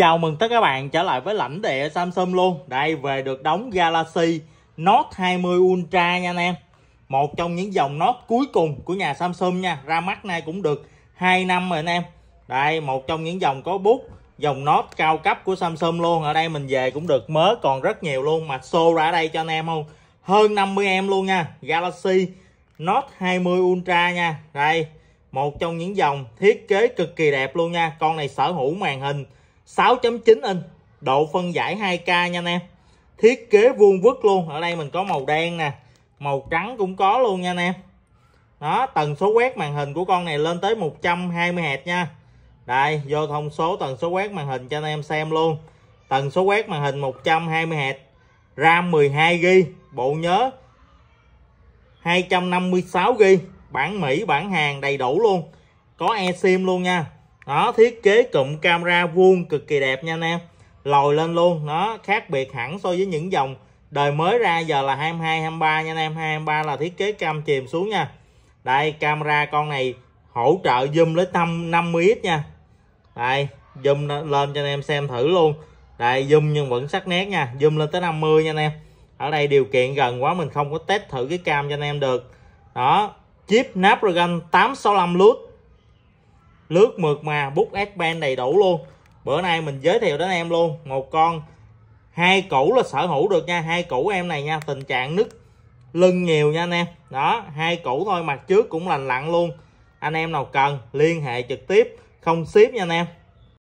Chào mừng tất cả các bạn trở lại với lãnh địa Samsung luôn Đây về được đóng Galaxy Note 20 Ultra nha anh em Một trong những dòng Note cuối cùng của nhà Samsung nha Ra mắt nay cũng được 2 năm rồi anh em Đây một trong những dòng có bút Dòng Note cao cấp của Samsung luôn Ở đây mình về cũng được mớ còn rất nhiều luôn Mà show ra đây cho anh em không Hơn 50 em luôn nha Galaxy Note 20 Ultra nha Đây một trong những dòng thiết kế cực kỳ đẹp luôn nha Con này sở hữu màn hình 6.9 inch độ phân giải 2K nha anh em thiết kế vuông vức luôn ở đây mình có màu đen nè màu trắng cũng có luôn nha anh em đó tần số quét màn hình của con này lên tới 120 Hz nha đây vô thông số tần số quét màn hình cho anh em xem luôn tần số quét màn hình 120 Hz RAM 12GB bộ nhớ 256GB bản Mỹ bản hàng đầy đủ luôn có eSIM luôn nha đó thiết kế cụm camera vuông cực kỳ đẹp nha anh em lồi lên luôn nó khác biệt hẳn so với những dòng đời mới ra giờ là 22 23 nha anh em 23 là thiết kế cam chìm xuống nha đây camera con này hỗ trợ zoom lấy thăm 50 x nha đây zoom lên cho anh em xem thử luôn đây zoom nhưng vẫn sắc nét nha zoom lên tới 50 nha anh em ở đây điều kiện gần quá mình không có test thử cái cam cho anh em được đó chip Snapdragon 865 lút lướt mượt mà bút pen đầy đủ luôn bữa nay mình giới thiệu đến em luôn một con hai cũ là sở hữu được nha hai cũ em này nha tình trạng nứt lưng nhiều nha anh em đó hai cũ thôi mặt trước cũng lành lặn luôn anh em nào cần liên hệ trực tiếp không ship nha anh em